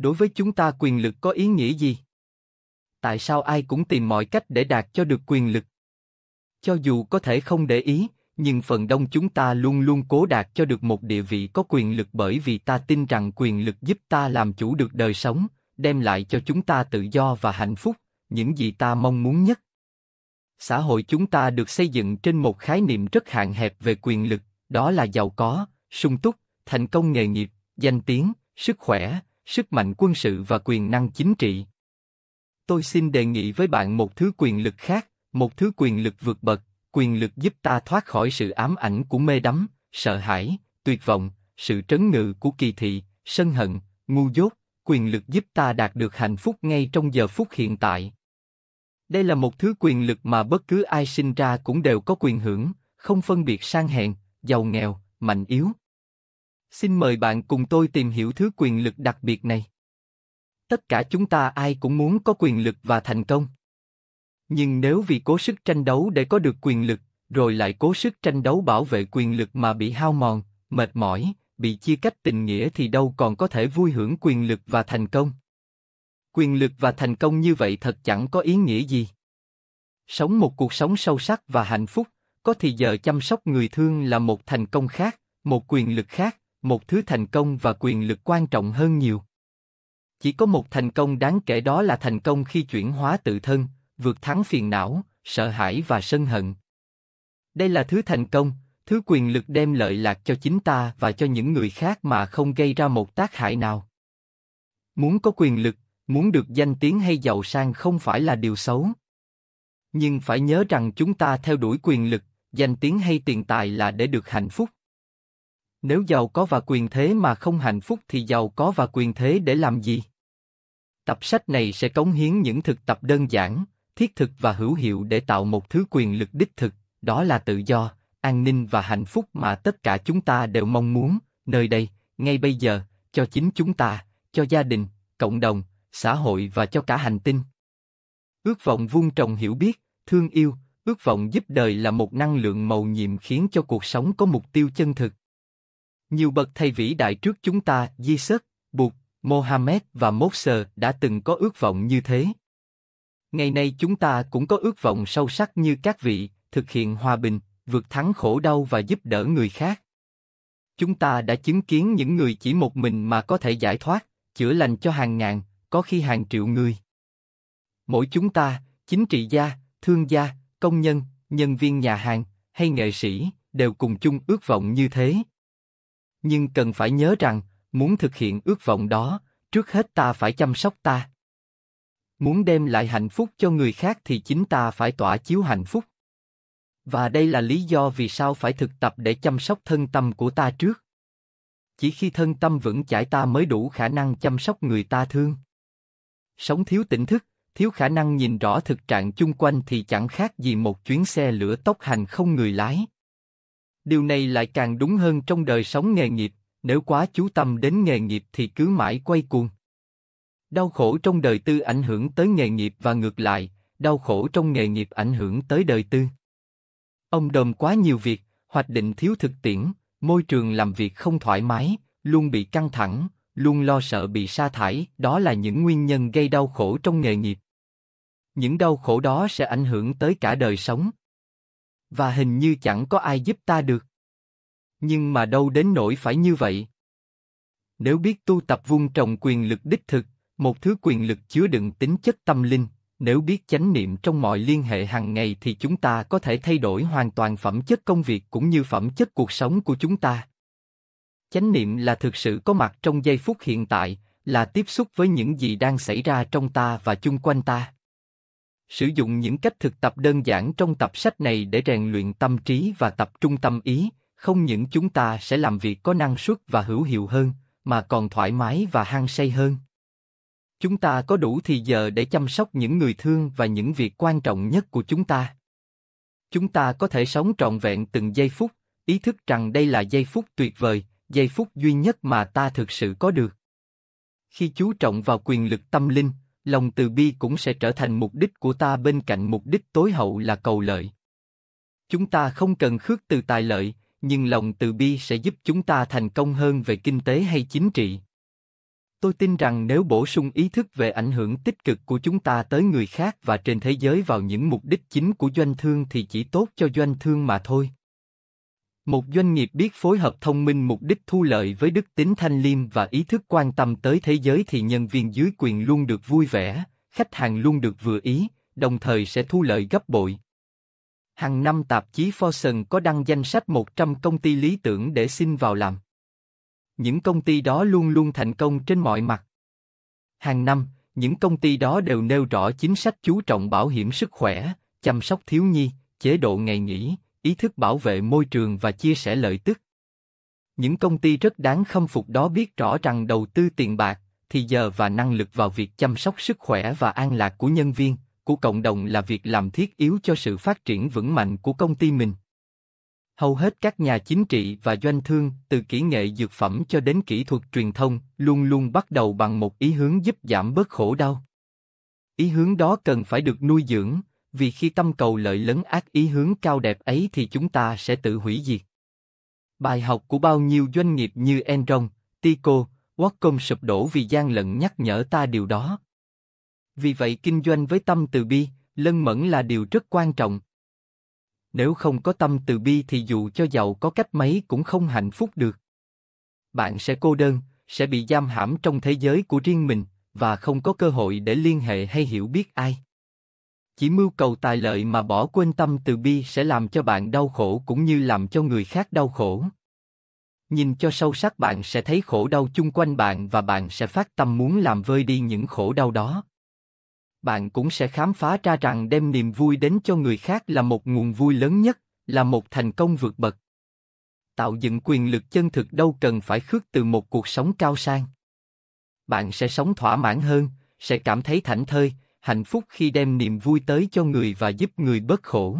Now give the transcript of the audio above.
Đối với chúng ta quyền lực có ý nghĩa gì? Tại sao ai cũng tìm mọi cách để đạt cho được quyền lực? Cho dù có thể không để ý, nhưng phần đông chúng ta luôn luôn cố đạt cho được một địa vị có quyền lực bởi vì ta tin rằng quyền lực giúp ta làm chủ được đời sống, đem lại cho chúng ta tự do và hạnh phúc, những gì ta mong muốn nhất. Xã hội chúng ta được xây dựng trên một khái niệm rất hạn hẹp về quyền lực, đó là giàu có, sung túc, thành công nghề nghiệp, danh tiếng, sức khỏe, sức mạnh quân sự và quyền năng chính trị. Tôi xin đề nghị với bạn một thứ quyền lực khác, một thứ quyền lực vượt bậc, quyền lực giúp ta thoát khỏi sự ám ảnh của mê đắm, sợ hãi, tuyệt vọng, sự trấn ngự của kỳ thị, sân hận, ngu dốt, quyền lực giúp ta đạt được hạnh phúc ngay trong giờ phút hiện tại. Đây là một thứ quyền lực mà bất cứ ai sinh ra cũng đều có quyền hưởng, không phân biệt sang hèn, giàu nghèo, mạnh yếu, Xin mời bạn cùng tôi tìm hiểu thứ quyền lực đặc biệt này. Tất cả chúng ta ai cũng muốn có quyền lực và thành công. Nhưng nếu vì cố sức tranh đấu để có được quyền lực, rồi lại cố sức tranh đấu bảo vệ quyền lực mà bị hao mòn, mệt mỏi, bị chia cách tình nghĩa thì đâu còn có thể vui hưởng quyền lực và thành công. Quyền lực và thành công như vậy thật chẳng có ý nghĩa gì. Sống một cuộc sống sâu sắc và hạnh phúc, có thì giờ chăm sóc người thương là một thành công khác, một quyền lực khác, một thứ thành công và quyền lực quan trọng hơn nhiều. Chỉ có một thành công đáng kể đó là thành công khi chuyển hóa tự thân, vượt thắng phiền não, sợ hãi và sân hận. Đây là thứ thành công, thứ quyền lực đem lợi lạc cho chính ta và cho những người khác mà không gây ra một tác hại nào. Muốn có quyền lực, muốn được danh tiếng hay giàu sang không phải là điều xấu. Nhưng phải nhớ rằng chúng ta theo đuổi quyền lực, danh tiếng hay tiền tài là để được hạnh phúc. Nếu giàu có và quyền thế mà không hạnh phúc thì giàu có và quyền thế để làm gì? Tập sách này sẽ cống hiến những thực tập đơn giản, thiết thực và hữu hiệu để tạo một thứ quyền lực đích thực, đó là tự do, an ninh và hạnh phúc mà tất cả chúng ta đều mong muốn, nơi đây, ngay bây giờ, cho chính chúng ta, cho gia đình, cộng đồng, xã hội và cho cả hành tinh. Ước vọng vun trồng hiểu biết, thương yêu, ước vọng giúp đời là một năng lượng màu nhiệm khiến cho cuộc sống có mục tiêu chân thực, nhiều bậc thầy vĩ đại trước chúng ta, Di Sớt, Bụt, Mohammed và Moses đã từng có ước vọng như thế. Ngày nay chúng ta cũng có ước vọng sâu sắc như các vị, thực hiện hòa bình, vượt thắng khổ đau và giúp đỡ người khác. Chúng ta đã chứng kiến những người chỉ một mình mà có thể giải thoát, chữa lành cho hàng ngàn, có khi hàng triệu người. Mỗi chúng ta, chính trị gia, thương gia, công nhân, nhân viên nhà hàng hay nghệ sĩ đều cùng chung ước vọng như thế nhưng cần phải nhớ rằng, muốn thực hiện ước vọng đó, trước hết ta phải chăm sóc ta. Muốn đem lại hạnh phúc cho người khác thì chính ta phải tỏa chiếu hạnh phúc. Và đây là lý do vì sao phải thực tập để chăm sóc thân tâm của ta trước. Chỉ khi thân tâm vững chãi ta mới đủ khả năng chăm sóc người ta thương. Sống thiếu tỉnh thức, thiếu khả năng nhìn rõ thực trạng chung quanh thì chẳng khác gì một chuyến xe lửa tốc hành không người lái. Điều này lại càng đúng hơn trong đời sống nghề nghiệp, nếu quá chú tâm đến nghề nghiệp thì cứ mãi quay cuồng. Đau khổ trong đời tư ảnh hưởng tới nghề nghiệp và ngược lại, đau khổ trong nghề nghiệp ảnh hưởng tới đời tư. Ông đồm quá nhiều việc, hoạch định thiếu thực tiễn, môi trường làm việc không thoải mái, luôn bị căng thẳng, luôn lo sợ bị sa thải, đó là những nguyên nhân gây đau khổ trong nghề nghiệp. Những đau khổ đó sẽ ảnh hưởng tới cả đời sống, và hình như chẳng có ai giúp ta được. Nhưng mà đâu đến nỗi phải như vậy. Nếu biết tu tập vung trồng quyền lực đích thực, một thứ quyền lực chứa đựng tính chất tâm linh, nếu biết chánh niệm trong mọi liên hệ hàng ngày thì chúng ta có thể thay đổi hoàn toàn phẩm chất công việc cũng như phẩm chất cuộc sống của chúng ta. Chánh niệm là thực sự có mặt trong giây phút hiện tại, là tiếp xúc với những gì đang xảy ra trong ta và chung quanh ta. Sử dụng những cách thực tập đơn giản trong tập sách này để rèn luyện tâm trí và tập trung tâm ý, không những chúng ta sẽ làm việc có năng suất và hữu hiệu hơn, mà còn thoải mái và hăng say hơn. Chúng ta có đủ thì giờ để chăm sóc những người thương và những việc quan trọng nhất của chúng ta. Chúng ta có thể sống trọn vẹn từng giây phút, ý thức rằng đây là giây phút tuyệt vời, giây phút duy nhất mà ta thực sự có được. Khi chú trọng vào quyền lực tâm linh, lòng từ bi cũng sẽ trở thành mục đích của ta bên cạnh mục đích tối hậu là cầu lợi. Chúng ta không cần khước từ tài lợi, nhưng lòng từ bi sẽ giúp chúng ta thành công hơn về kinh tế hay chính trị. Tôi tin rằng nếu bổ sung ý thức về ảnh hưởng tích cực của chúng ta tới người khác và trên thế giới vào những mục đích chính của doanh thương thì chỉ tốt cho doanh thương mà thôi. Một doanh nghiệp biết phối hợp thông minh mục đích thu lợi với đức tính thanh liêm và ý thức quan tâm tới thế giới thì nhân viên dưới quyền luôn được vui vẻ, khách hàng luôn được vừa ý, đồng thời sẽ thu lợi gấp bội. Hàng năm tạp chí Forbes có đăng danh sách 100 công ty lý tưởng để xin vào làm. Những công ty đó luôn luôn thành công trên mọi mặt. Hàng năm, những công ty đó đều nêu rõ chính sách chú trọng bảo hiểm sức khỏe, chăm sóc thiếu nhi, chế độ ngày nghỉ, ý thức bảo vệ môi trường và chia sẻ lợi tức. Những công ty rất đáng khâm phục đó biết rõ rằng đầu tư tiền bạc, thì giờ và năng lực vào việc chăm sóc sức khỏe và an lạc của nhân viên, của cộng đồng là việc làm thiết yếu cho sự phát triển vững mạnh của công ty mình. Hầu hết các nhà chính trị và doanh thương, từ kỹ nghệ dược phẩm cho đến kỹ thuật truyền thông, luôn luôn bắt đầu bằng một ý hướng giúp giảm bớt khổ đau. Ý hướng đó cần phải được nuôi dưỡng, vì khi tâm cầu lợi lớn ác ý hướng cao đẹp ấy thì chúng ta sẽ tự hủy diệt. Bài học của bao nhiêu doanh nghiệp như Enron, Tico, Whatcom sụp đổ vì gian lận nhắc nhở ta điều đó. Vì vậy kinh doanh với tâm từ bi, lân mẫn là điều rất quan trọng. Nếu không có tâm từ bi thì dù cho giàu có cách mấy cũng không hạnh phúc được. Bạn sẽ cô đơn, sẽ bị giam hãm trong thế giới của riêng mình và không có cơ hội để liên hệ hay hiểu biết ai chỉ mưu cầu tài lợi mà bỏ quên tâm từ bi sẽ làm cho bạn đau khổ cũng như làm cho người khác đau khổ nhìn cho sâu sắc bạn sẽ thấy khổ đau chung quanh bạn và bạn sẽ phát tâm muốn làm vơi đi những khổ đau đó bạn cũng sẽ khám phá ra rằng đem niềm vui đến cho người khác là một nguồn vui lớn nhất là một thành công vượt bậc tạo dựng quyền lực chân thực đâu cần phải khước từ một cuộc sống cao sang bạn sẽ sống thỏa mãn hơn sẽ cảm thấy thảnh thơi hạnh phúc khi đem niềm vui tới cho người và giúp người bớt khổ